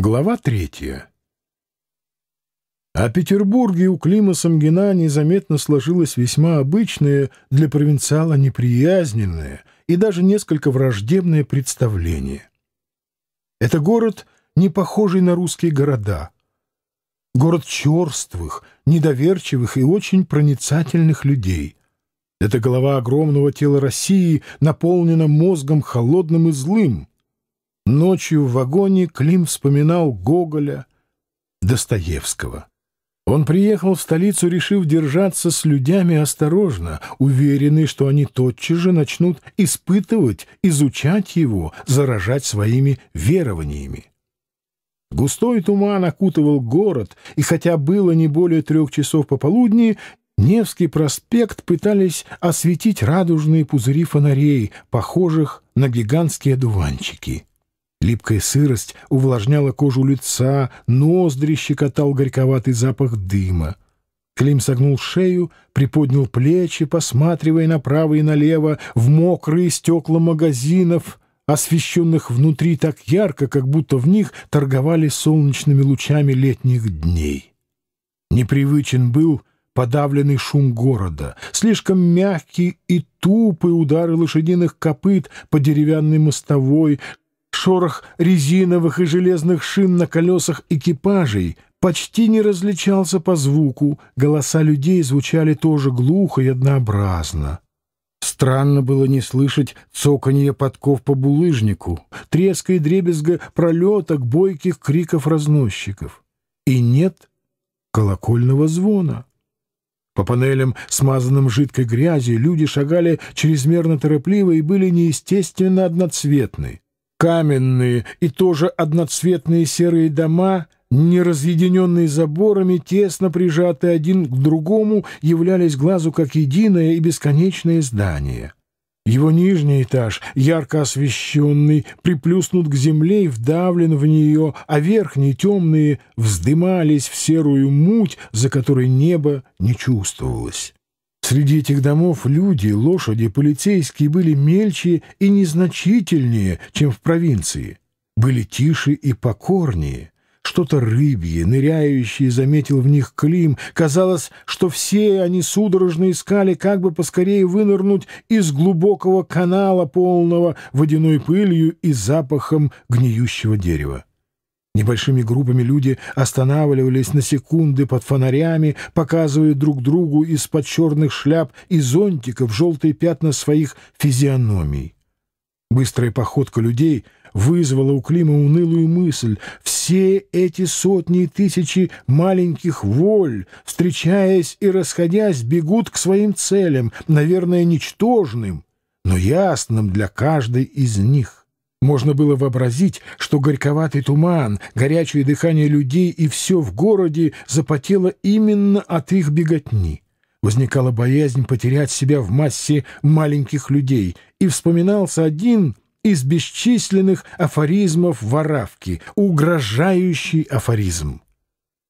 Глава третья. О Петербурге у Клима Самгина незаметно сложилось весьма обычное для провинциала неприязненное и даже несколько враждебное представление. Это город, не похожий на русские города. Город черствых, недоверчивых и очень проницательных людей. Это голова огромного тела России наполнена мозгом холодным и злым — Ночью в вагоне Клим вспоминал Гоголя, Достоевского. Он приехал в столицу, решив держаться с людьми осторожно, уверенный, что они тотчас же начнут испытывать, изучать его, заражать своими верованиями. Густой туман окутывал город, и хотя было не более трех часов пополудни, Невский проспект пытались осветить радужные пузыри фонарей, похожих на гигантские дуванчики. Липкая сырость увлажняла кожу лица, ноздри щекотал горьковатый запах дыма. Клим согнул шею, приподнял плечи, посматривая направо и налево в мокрые стекла магазинов, освещенных внутри так ярко, как будто в них торговали солнечными лучами летних дней. Непривычен был подавленный шум города, слишком мягкий и тупый удары лошадиных копыт по деревянной мостовой, шорох резиновых и железных шин на колесах экипажей почти не различался по звуку, голоса людей звучали тоже глухо и однообразно. Странно было не слышать цоканье подков по булыжнику, треска и дребезга пролеток, бойких криков разносчиков. И нет колокольного звона. По панелям, смазанным жидкой грязью, люди шагали чрезмерно торопливо и были неестественно одноцветны. Каменные и тоже одноцветные серые дома, не разъединенные заборами, тесно прижатые один к другому, являлись глазу как единое и бесконечное здание. Его нижний этаж, ярко освещенный, приплюснут к земле и вдавлен в нее, а верхние, темные, вздымались в серую муть, за которой небо не чувствовалось. Среди этих домов люди, лошади, полицейские были мельче и незначительнее, чем в провинции. Были тише и покорнее. Что-то рыбье, ныряющее, заметил в них Клим. Казалось, что все они судорожно искали, как бы поскорее вынырнуть из глубокого канала, полного водяной пылью и запахом гниющего дерева. Небольшими группами люди останавливались на секунды под фонарями, показывая друг другу из-под черных шляп и зонтиков желтые пятна своих физиономий. Быстрая походка людей вызвала у Клима унылую мысль. Все эти сотни и тысячи маленьких воль, встречаясь и расходясь, бегут к своим целям, наверное, ничтожным, но ясным для каждой из них. Можно было вообразить, что горьковатый туман, горячее дыхание людей и все в городе запотело именно от их беготни. Возникала боязнь потерять себя в массе маленьких людей, и вспоминался один из бесчисленных афоризмов Воравки, угрожающий афоризм.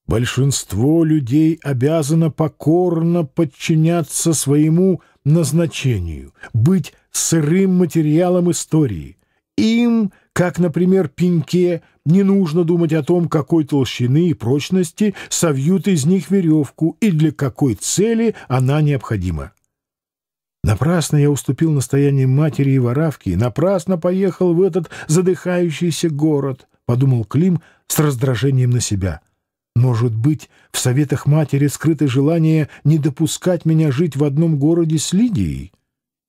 Большинство людей обязано покорно подчиняться своему назначению, быть сырым материалом истории, им, как, например, пеньке, не нужно думать о том, какой толщины и прочности совьют из них веревку и для какой цели она необходима. Напрасно я уступил настоянием матери и воравки, напрасно поехал в этот задыхающийся город, — подумал Клим с раздражением на себя. Может быть, в советах матери скрыто желание не допускать меня жить в одном городе с Лидией?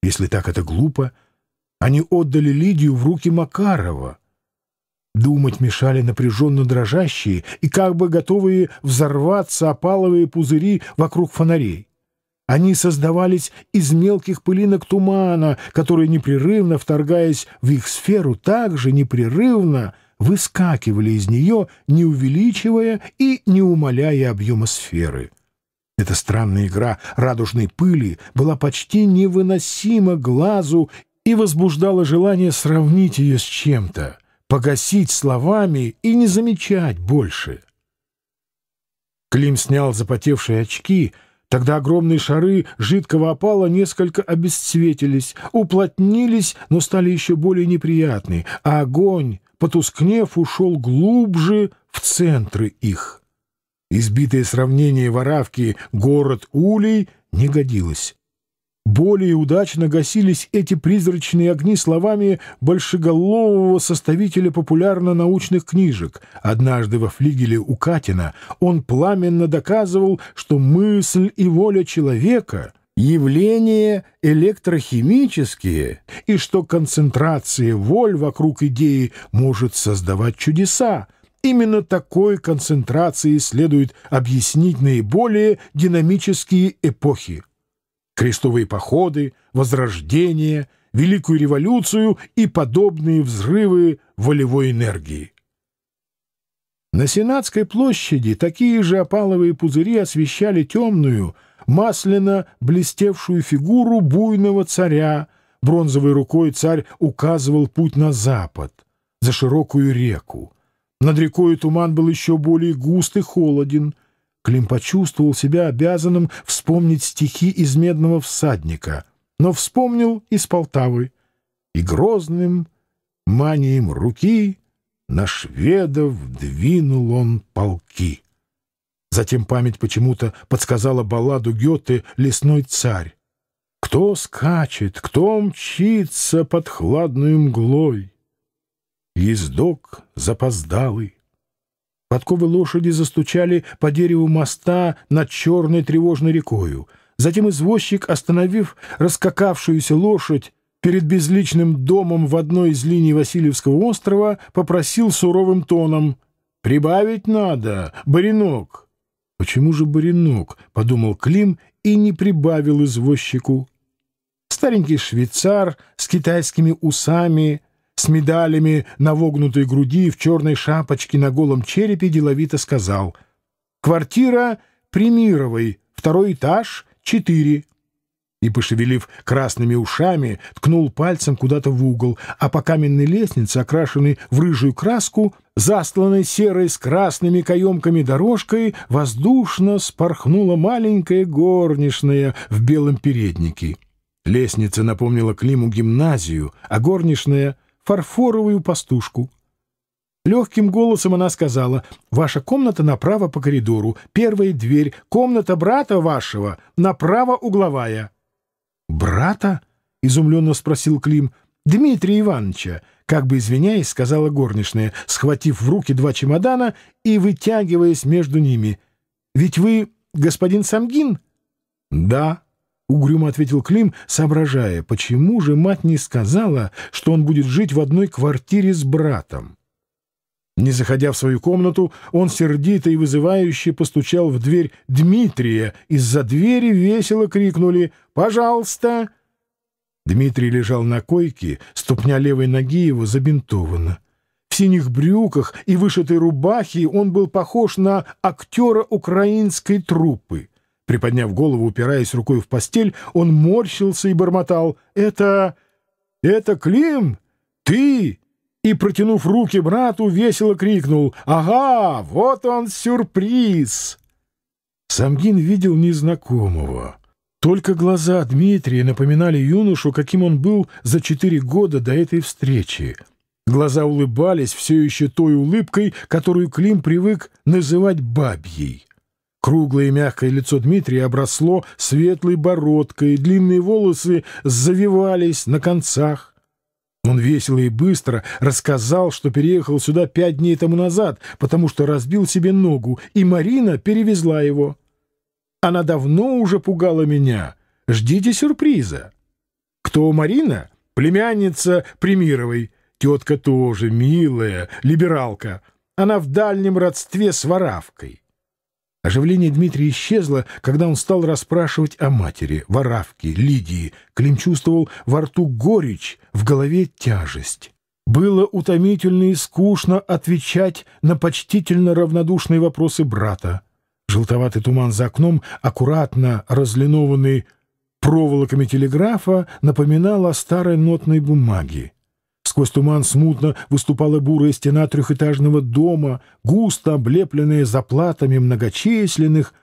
Если так, это глупо. — они отдали Лидию в руки Макарова. Думать мешали напряженно дрожащие и как бы готовые взорваться опаловые пузыри вокруг фонарей. Они создавались из мелких пылинок тумана, которые, непрерывно вторгаясь в их сферу, также непрерывно выскакивали из нее, не увеличивая и не умаляя объема сферы. Эта странная игра радужной пыли была почти невыносима глазу и возбуждало желание сравнить ее с чем-то, погасить словами и не замечать больше. Клим снял запотевшие очки, тогда огромные шары жидкого опала несколько обесцветились, уплотнились, но стали еще более неприятны, а огонь, потускнев, ушел глубже в центры их. Избитое сравнение воравки «город улей» не годилось. Более удачно гасились эти призрачные огни словами большеголового составителя популярно-научных книжек. Однажды во флигеле у Катина он пламенно доказывал, что мысль и воля человека — явления электрохимические, и что концентрация воль вокруг идеи может создавать чудеса. Именно такой концентрации следует объяснить наиболее динамические эпохи крестовые походы, возрождение, Великую революцию и подобные взрывы волевой энергии. На Сенатской площади такие же опаловые пузыри освещали темную, масляно блестевшую фигуру буйного царя. Бронзовой рукой царь указывал путь на запад, за широкую реку. Над рекой туман был еще более густ и холоден — Клим почувствовал себя обязанным вспомнить стихи из «Медного всадника», но вспомнил из Полтавы и грозным манием руки на шведов двинул он полки. Затем память почему-то подсказала балладу Гёте «Лесной царь». Кто скачет, кто мчится под хладной мглой? Ездок запоздалый, Подковы лошади застучали по дереву моста над черной тревожной рекою. Затем извозчик, остановив раскакавшуюся лошадь перед безличным домом в одной из линий Васильевского острова, попросил суровым тоном «Прибавить надо, баринок!» «Почему же баринок?» — подумал Клим и не прибавил извозчику. Старенький швейцар с китайскими усами — с медалями на вогнутой груди и в черной шапочке на голом черепе деловито сказал «Квартира Примировой, второй этаж, четыре». И, пошевелив красными ушами, ткнул пальцем куда-то в угол, а по каменной лестнице, окрашенной в рыжую краску, застланной серой с красными каемками дорожкой, воздушно спорхнула маленькая горничная в белом переднике. Лестница напомнила Климу гимназию, а горничная — фарфоровую пастушку. Легким голосом она сказала, «Ваша комната направо по коридору, первая дверь, комната брата вашего, направо угловая». «Брата?» — изумленно спросил Клим. «Дмитрия Ивановича», — как бы извиняясь, сказала горничная, схватив в руки два чемодана и вытягиваясь между ними. «Ведь вы господин Самгин?» «Да», — угрюмо ответил Клим, соображая, почему же мать не сказала, что он будет жить в одной квартире с братом. Не заходя в свою комнату, он сердито и вызывающе постучал в дверь Дмитрия. Из-за двери весело крикнули «Пожалуйста!». Дмитрий лежал на койке, ступня левой ноги его забинтована. В синих брюках и вышитой рубахе он был похож на актера украинской труппы. Приподняв голову, упираясь рукой в постель, он морщился и бормотал. «Это... это Клим? Ты?» И, протянув руки брату, весело крикнул. «Ага, вот он сюрприз!» Самгин видел незнакомого. Только глаза Дмитрия напоминали юношу, каким он был за четыре года до этой встречи. Глаза улыбались все еще той улыбкой, которую Клим привык называть бабьей. Круглое и мягкое лицо Дмитрия обросло светлой бородкой, длинные волосы завивались на концах. Он весело и быстро рассказал, что переехал сюда пять дней тому назад, потому что разбил себе ногу, и Марина перевезла его. Она давно уже пугала меня. Ждите сюрприза. Кто Марина? Племянница Примировой. Тетка тоже милая, либералка. Она в дальнем родстве с Воравкой. Оживление Дмитрия исчезло, когда он стал расспрашивать о матери, Воравке, Лидии. Клим чувствовал во рту горечь, в голове тяжесть. Было утомительно и скучно отвечать на почтительно равнодушные вопросы брата. Желтоватый туман за окном, аккуратно разлинованный проволоками телеграфа, напоминал о старой нотной бумаге. Сквозь туман смутно выступала бурая стена трехэтажного дома, густо облепленная заплатами многочисленных